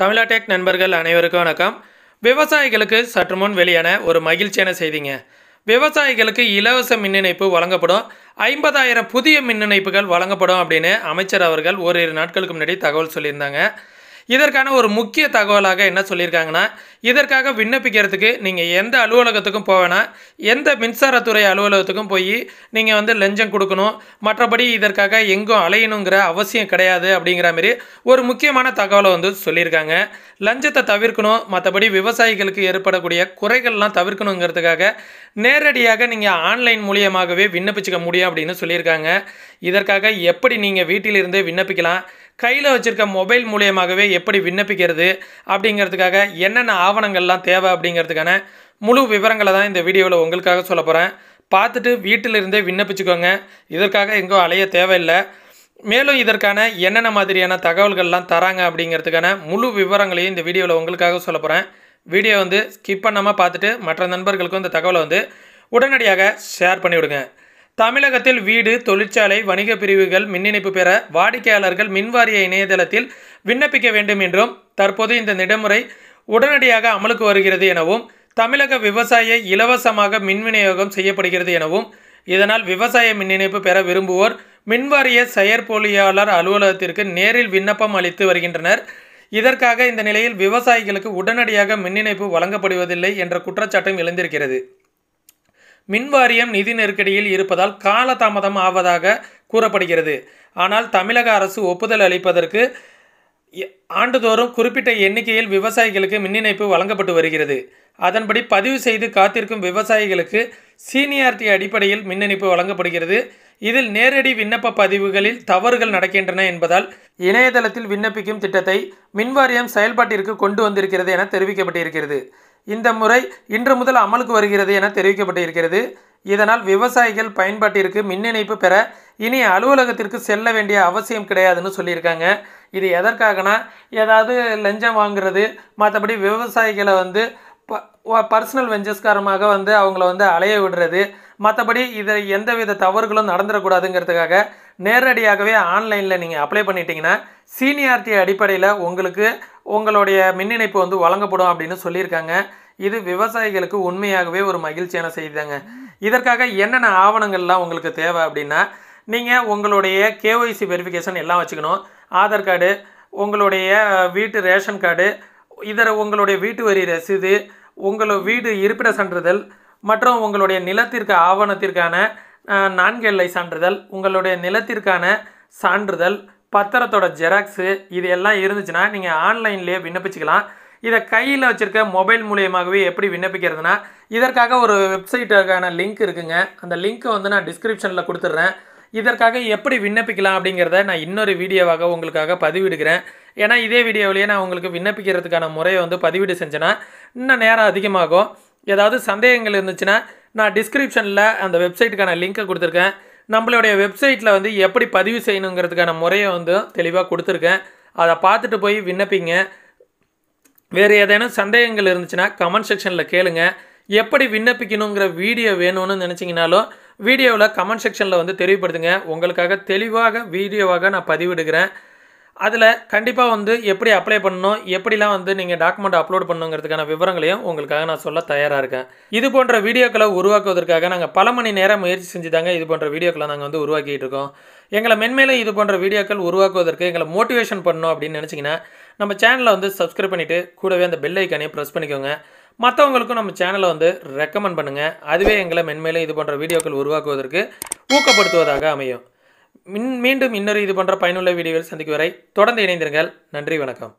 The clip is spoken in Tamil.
தமிழா நண்பர்கள் அனைவருக்கும் வணக்கம் விவசாயிகளுக்கு சற்று முன் வெளியான ஒரு மகிழ்ச்சியான செய்திங்க விவசாயிகளுக்கு இலவச மின் இணைப்பு வழங்கப்படும் ஐம்பதாயிரம் புதிய மின் இணைப்புகள் வழங்கப்படும் அப்படின்னு அமைச்சர் அவர்கள் ஓரிரு நாட்களுக்கு முன்னாடி தகவல் சொல்லியிருந்தாங்க இதற்கான ஒரு முக்கிய தகவலாக என்ன சொல்லியிருக்காங்கன்னா இதற்காக விண்ணப்பிக்கிறதுக்கு நீங்கள் எந்த அலுவலகத்துக்கும் போவேனா எந்த மின்சாரத்துறை அலுவலகத்துக்கும் போய் நீங்கள் வந்து லஞ்சம் கொடுக்கணும் மற்றபடி இதற்காக எங்கும் அலையணுங்கிற அவசியம் கிடையாது அப்படிங்கிற மாதிரி ஒரு முக்கியமான தகவலை வந்து சொல்லியிருக்காங்க லஞ்சத்தை தவிர்க்கணும் மற்றபடி விவசாயிகளுக்கு ஏற்படக்கூடிய குறைகள்லாம் தவிர்க்கணுங்கிறதுக்காக நேரடியாக நீங்கள் ஆன்லைன் மூலியமாகவே விண்ணப்பிச்சுக்க முடியும் அப்படின்னு சொல்லியிருக்காங்க இதற்காக எப்படி நீங்கள் வீட்டிலிருந்தே விண்ணப்பிக்கலாம் கையில் வச்சுருக்க மொபைல் மூலியமாகவே எப்படி விண்ணப்பிக்கிறது அப்படிங்கிறதுக்காக என்னென்ன ஆவணங்கள்லாம் தேவை அப்படிங்கிறதுக்கான முழு விவரங்களை தான் இந்த வீடியோவில் உங்களுக்காக சொல்ல போகிறேன் பார்த்துட்டு வீட்டிலிருந்தே விண்ணப்பிச்சுக்கோங்க இதற்காக எங்கோ அலைய தேவையில்லை மேலும் இதற்கான என்னென்ன மாதிரியான தகவல்கள்லாம் தராங்க அப்படிங்கிறதுக்கான முழு விவரங்களையும் இந்த வீடியோவில் உங்களுக்காக சொல்ல போகிறேன் வீடியோ வந்து ஸ்கிப் பண்ணாமல் பார்த்துட்டு மற்ற நண்பர்களுக்கும் இந்த தகவலை வந்து உடனடியாக ஷேர் பண்ணிவிடுங்க தமிழகத்தில் வீடு தொழிற்சாலை வணிக பிரிவுகள் மின் இணைப்பு பெற வாடிக்கையாளர்கள் மின்வாரிய இணையதளத்தில் விண்ணப்பிக்க வேண்டும் என்றும் தற்போது இந்த நடைமுறை உடனடியாக அமலுக்கு வருகிறது எனவும் தமிழக விவசாய இலவசமாக மின் விநியோகம் செய்யப்படுகிறது எனவும் இதனால் விவசாய மின் இணைப்பு பெற விரும்புவோர் மின்வாரிய செயற்பொழியாளர் அலுவலகத்திற்கு நேரில் விண்ணப்பம் அளித்து வருகின்றனர் இதற்காக இந்த நிலையில் விவசாயிகளுக்கு உடனடியாக மின் இணைப்பு வழங்கப்படுவதில்லை என்ற குற்றச்சாட்டும் எழுந்திருக்கிறது மின்வாரியம் நிதி நெருக்கடியில் இருப்பதால் காலதாமதம் ஆவதாக கூறப்படுகிறது ஆனால் தமிழக அரசு ஒப்புதல் அளிப்பதற்கு ஆண்டுதோறும் குறிப்பிட்ட எண்ணிக்கையில் விவசாயிகளுக்கு மின் இணைப்பு வழங்கப்பட்டு வருகிறது அதன்படி பதிவு செய்து காத்திருக்கும் விவசாயிகளுக்கு சீனியாரிட்டி அடிப்படையில் மின் இணைப்பு வழங்கப்படுகிறது இதில் நேரடி விண்ணப்ப பதிவுகளில் தவறுகள் நடக்கின்றன என்பதால் இணையதளத்தில் விண்ணப்பிக்கும் திட்டத்தை மின்வாரியம் செயல்பாட்டிற்கு கொண்டு வந்திருக்கிறது என தெரிவிக்கப்பட்டிருக்கிறது இந்த முறை இன்று முதல் அமலுக்கு வருகிறது என தெரிவிக்கப்பட்டு இருக்கிறது இதனால் விவசாயிகள் பயன்பாட்டிற்கு மின் இணைப்பு பெற இனி அலுவலகத்திற்கு செல்ல வேண்டிய அவசியம் கிடையாதுன்னு சொல்லியிருக்காங்க இது எதற்காகனா ஏதாவது லஞ்சம் வாங்குறது மற்றபடி விவசாயிகளை வந்து பர்சனல் வெஞ்சஸ்காரமாக வந்து அவங்கள வந்து அலைய விடுறது மற்றபடி இதை எந்தவித தவறுகளும் நடந்துடக்கூடாதுங்கிறதுக்காக நேரடியாகவே ஆன்லைனில் நீங்கள் அப்ளை பண்ணிட்டீங்கன்னா சீனியாரிட்டி அடிப்படையில் உங்களுக்கு உங்களுடைய மின் இணைப்பு வந்து வழங்கப்படும் அப்படின்னு சொல்லியிருக்காங்க இது விவசாயிகளுக்கு உண்மையாகவே ஒரு மகிழ்ச்சியான செய்தி தாங்க இதற்காக என்னென்ன ஆவணங்கள்லாம் உங்களுக்கு தேவை அப்படின்னா நீங்கள் உங்களுடைய கேஒய்சி வெரிஃபிகேஷன் எல்லாம் வச்சுக்கணும் ஆதார் கார்டு உங்களுடைய வீட்டு ரேஷன் கார்டு இதர உங்களுடைய வீட்டு வரி ரசீது உங்களோட வீடு இருப்பிட சான்றிதழ் மற்றும் உங்களுடைய நிலத்திற்கு ஆவணத்திற்கான நான்கு எல்லை சான்றிதழ் உங்களுடைய நிலத்திற்கான சான்றிதழ் பத்திரத்தோட ஜெராக்ஸு இது எல்லாம் இருந்துச்சுன்னா நீங்கள் ஆன்லைன்லேயே விண்ணப்பிச்சுக்கலாம் இதை கையில் வச்சுருக்க மொபைல் மூலியமாகவே எப்படி விண்ணப்பிக்கிறதுனா இதற்காக ஒரு வெப்சைட்டுக்கான லிங்க் இருக்குங்க அந்த லிங்க்கை வந்து நான் டிஸ்கிரிப்ஷனில் கொடுத்துட்றேன் இதற்காக எப்படி விண்ணப்பிக்கலாம் அப்படிங்கிறத நான் இன்னொரு வீடியோவாக உங்களுக்காக பதிவிடுகிறேன் ஏன்னா இதே வீடியோவிலேயே நான் உங்களுக்கு விண்ணப்பிக்கிறதுக்கான முறையை வந்து பதிவிடு செஞ்சேன்னா இன்னும் நேரம் அதிகமாகும் ஏதாவது சந்தேகங்கள் இருந்துச்சுன்னா நான் டிஸ்கிரிப்ஷனில் அந்த வெப்சைட்டுக்கான லிங்க்கை கொடுத்துருக்கேன் நம்மளுடைய வெப்சைட்டில் வந்து எப்படி பதிவு செய்யணுங்கிறதுக்கான முறையை வந்து தெளிவாக கொடுத்துருக்கேன் அதை பார்த்துட்டு போய் விண்ணப்பிங்க வேறு ஏதேனும் சந்தேகங்கள் இருந்துச்சுன்னா கமெண்ட் செக்ஷனில் கேளுங்க எப்படி விண்ணப்பிக்கணுங்கிற வீடியோ வேணும்னு நினச்சிங்கனாலும் வீடியோவில் கமெண்ட் செக்ஷனில் வந்து தெரிவுபடுத்துங்க உங்களுக்காக தெளிவாக வீடியோவாக நான் பதிவிடுகிறேன் அதில் கண்டிப்பாக வந்து எப்படி அப்ளை பண்ணணும் எப்படிலாம் வந்து நீங்கள் டாக்குமெண்ட் அப்லோட் பண்ணுங்கிறதுக்கான விவரங்களையும் உங்களுக்காக நான் சொல்ல தயாராக இருக்கேன் இது போன்ற வீடியோக்களை உருவாக்குவதற்காக நாங்கள் பல மணி நேரம் முயற்சி செஞ்சு தாங்க இது போன்ற வீடியோக்களை நாங்கள் வந்து உருவாக்கிட்டு இருக்கோம் எங்களை மென்மேலும் இது போன்ற வீடியோக்கள் உருவாக்குவதற்கு எங்களை மோட்டிவேஷன் பண்ணணும் அப்படின்னு நினச்சிங்கன்னா நம்ம சேனலை வந்து சப்ஸ்கிரைப் பண்ணிவிட்டு கூடவே அந்த பெல் ஐக்கானையும் ப்ரெஸ் பண்ணிக்கோங்க மற்றவங்களுக்கும் நம்ம சேனலை வந்து ரெக்கமெண்ட் பண்ணுங்கள் அதுவே எங்களை மென்மேலும் இது போன்ற வீடியோக்கள் உருவாக்குவதற்கு ஊக்கப்படுத்துவதாக அமையும் மின் மீண்டும் இன்னொரு இது போன்ற பயனுள்ள வீடியோவில் சந்திக்கும் வரை தொடர்ந்து இணைந்திருங்கள் நன்றி வணக்கம்